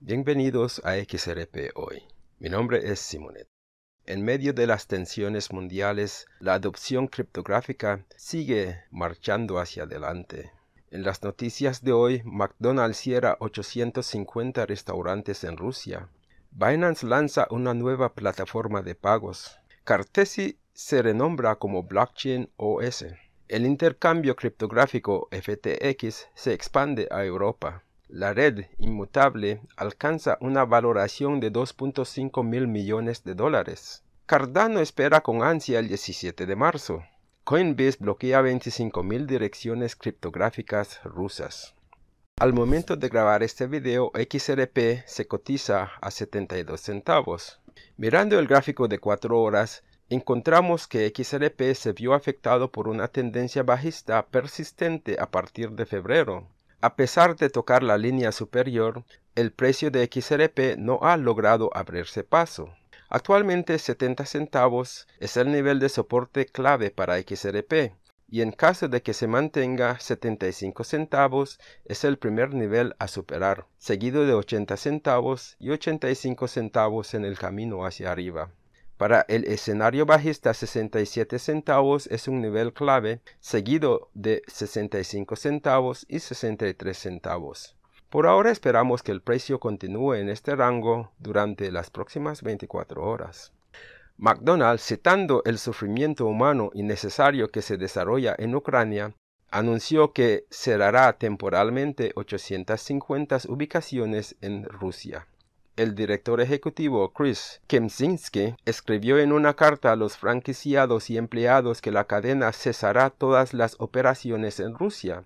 Bienvenidos a XRP Hoy. Mi nombre es Simonet. En medio de las tensiones mundiales, la adopción criptográfica sigue marchando hacia adelante. En las noticias de hoy, McDonald's cierra 850 restaurantes en Rusia. Binance lanza una nueva plataforma de pagos. Cartesi se renombra como Blockchain OS. El intercambio criptográfico FTX se expande a Europa la red inmutable alcanza una valoración de 2.5 mil millones de dólares. Cardano espera con ansia el 17 de marzo. Coinbase bloquea 25 mil direcciones criptográficas rusas. Al momento de grabar este video, XRP se cotiza a 72 centavos. Mirando el gráfico de 4 horas, encontramos que XRP se vio afectado por una tendencia bajista persistente a partir de febrero. A pesar de tocar la línea superior, el precio de XRP no ha logrado abrirse paso. Actualmente 70 centavos es el nivel de soporte clave para XRP y en caso de que se mantenga 75 centavos es el primer nivel a superar, seguido de 80 centavos y 85 centavos en el camino hacia arriba. Para el escenario bajista 67 centavos es un nivel clave, seguido de 65 centavos y 63 centavos. Por ahora esperamos que el precio continúe en este rango durante las próximas 24 horas. McDonald, citando el sufrimiento humano innecesario que se desarrolla en Ucrania, anunció que cerrará temporalmente 850 ubicaciones en Rusia el director ejecutivo Chris Kempczinski escribió en una carta a los franquiciados y empleados que la cadena cesará todas las operaciones en Rusia.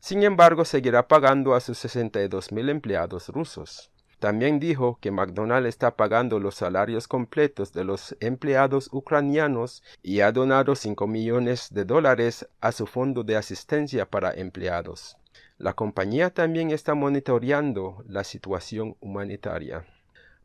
Sin embargo, seguirá pagando a sus 62.000 empleados rusos. También dijo que McDonald's está pagando los salarios completos de los empleados ucranianos y ha donado 5 millones de dólares a su fondo de asistencia para empleados. La compañía también está monitoreando la situación humanitaria.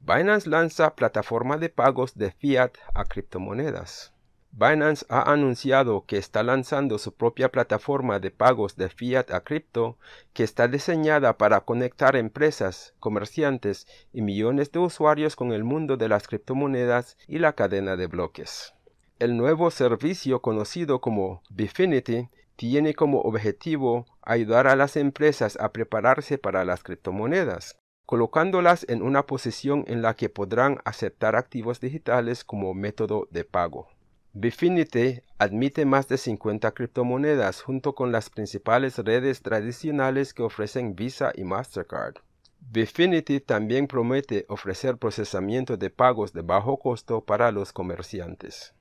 Binance lanza plataforma de pagos de fiat a criptomonedas. Binance ha anunciado que está lanzando su propia plataforma de pagos de fiat a cripto que está diseñada para conectar empresas, comerciantes y millones de usuarios con el mundo de las criptomonedas y la cadena de bloques. El nuevo servicio conocido como Bifinity tiene como objetivo ayudar a las empresas a prepararse para las criptomonedas colocándolas en una posición en la que podrán aceptar activos digitales como método de pago. Bifinity admite más de 50 criptomonedas junto con las principales redes tradicionales que ofrecen Visa y Mastercard. Bifinity también promete ofrecer procesamiento de pagos de bajo costo para los comerciantes.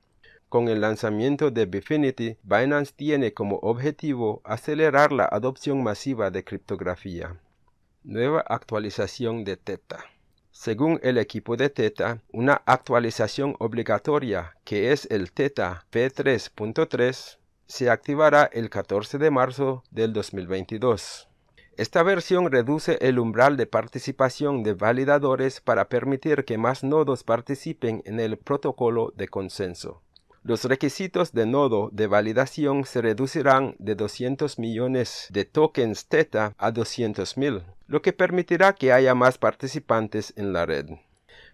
Con el lanzamiento de Bifinity, Binance tiene como objetivo acelerar la adopción masiva de criptografía. Nueva actualización de TETA Según el equipo de TETA, una actualización obligatoria que es el TETA p 33 se activará el 14 de marzo del 2022. Esta versión reduce el umbral de participación de validadores para permitir que más nodos participen en el protocolo de consenso. Los requisitos de nodo de validación se reducirán de 200 millones de tokens TETA a 200 mil lo que permitirá que haya más participantes en la red.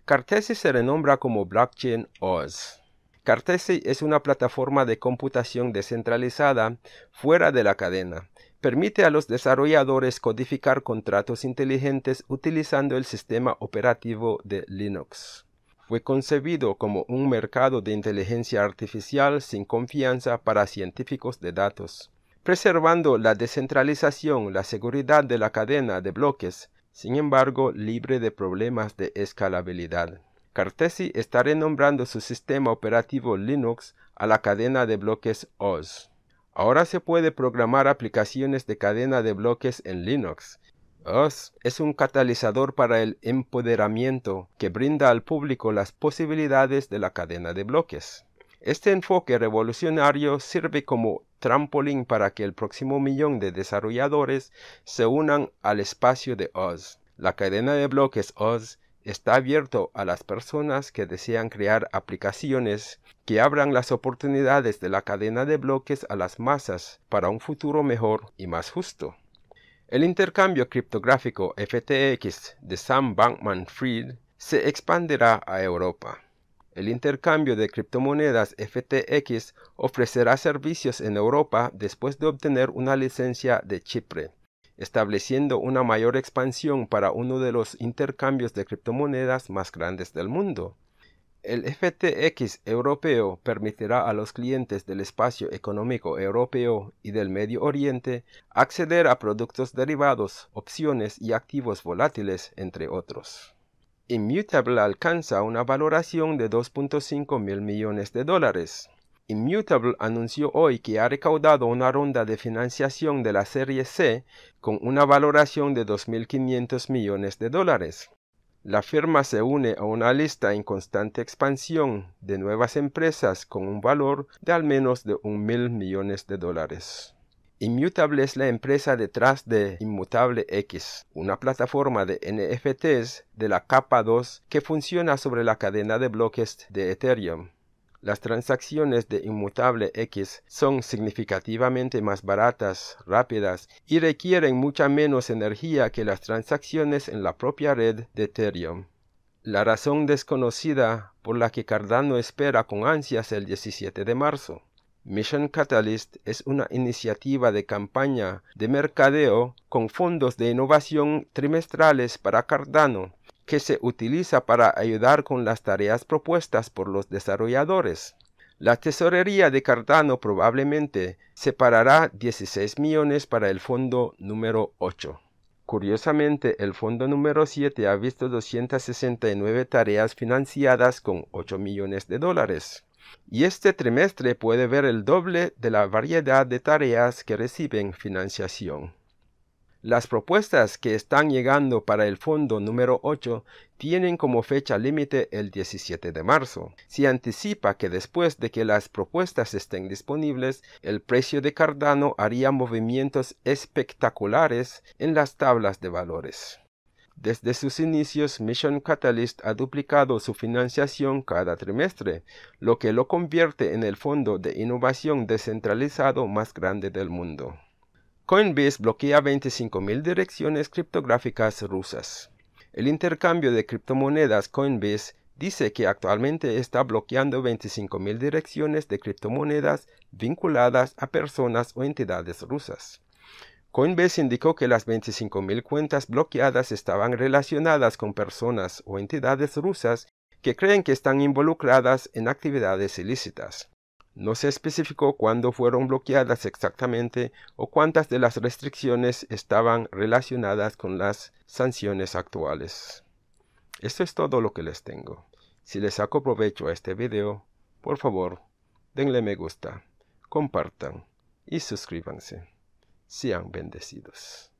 Cartesi se renombra como Blockchain Oz. Cartesi es una plataforma de computación descentralizada fuera de la cadena. Permite a los desarrolladores codificar contratos inteligentes utilizando el sistema operativo de Linux. Fue concebido como un mercado de inteligencia artificial sin confianza para científicos de datos preservando la descentralización, la seguridad de la cadena de bloques, sin embargo libre de problemas de escalabilidad. Cartesi está renombrando su sistema operativo Linux a la cadena de bloques OS. Ahora se puede programar aplicaciones de cadena de bloques en Linux. OS es un catalizador para el empoderamiento que brinda al público las posibilidades de la cadena de bloques. Este enfoque revolucionario sirve como trampolín para que el próximo millón de desarrolladores se unan al espacio de Oz. La cadena de bloques Oz está abierto a las personas que desean crear aplicaciones que abran las oportunidades de la cadena de bloques a las masas para un futuro mejor y más justo. El intercambio criptográfico FTX de Sam Bankman Fried se expandirá a Europa. El intercambio de criptomonedas FTX ofrecerá servicios en Europa después de obtener una licencia de Chipre, estableciendo una mayor expansión para uno de los intercambios de criptomonedas más grandes del mundo. El FTX europeo permitirá a los clientes del espacio económico europeo y del Medio Oriente acceder a productos derivados, opciones y activos volátiles, entre otros. Immutable alcanza una valoración de 2.5 mil millones de dólares. Immutable anunció hoy que ha recaudado una ronda de financiación de la serie C con una valoración de 2.500 millones de dólares. La firma se une a una lista en constante expansión de nuevas empresas con un valor de al menos de 1 mil millones de dólares. Inmutable es la empresa detrás de Inmutable X, una plataforma de NFTs de la capa 2 que funciona sobre la cadena de bloques de Ethereum. Las transacciones de Inmutable X son significativamente más baratas, rápidas y requieren mucha menos energía que las transacciones en la propia red de Ethereum. La razón desconocida por la que Cardano espera con ansias el 17 de marzo. Mission Catalyst es una iniciativa de campaña de mercadeo con fondos de innovación trimestrales para Cardano que se utiliza para ayudar con las tareas propuestas por los desarrolladores. La tesorería de Cardano probablemente separará 16 millones para el fondo número 8. Curiosamente, el fondo número 7 ha visto 269 tareas financiadas con 8 millones de dólares y este trimestre puede ver el doble de la variedad de tareas que reciben financiación. Las propuestas que están llegando para el fondo número 8 tienen como fecha límite el 17 de marzo. Se anticipa que después de que las propuestas estén disponibles, el precio de Cardano haría movimientos espectaculares en las tablas de valores. Desde sus inicios, Mission Catalyst ha duplicado su financiación cada trimestre, lo que lo convierte en el fondo de innovación descentralizado más grande del mundo. Coinbase bloquea 25.000 direcciones criptográficas rusas. El intercambio de criptomonedas Coinbase dice que actualmente está bloqueando 25.000 direcciones de criptomonedas vinculadas a personas o entidades rusas. Coinbase indicó que las 25.000 cuentas bloqueadas estaban relacionadas con personas o entidades rusas que creen que están involucradas en actividades ilícitas. No se especificó cuándo fueron bloqueadas exactamente o cuántas de las restricciones estaban relacionadas con las sanciones actuales. Esto es todo lo que les tengo. Si les saco provecho a este video, por favor, denle me gusta, compartan y suscríbanse sean bendecidos.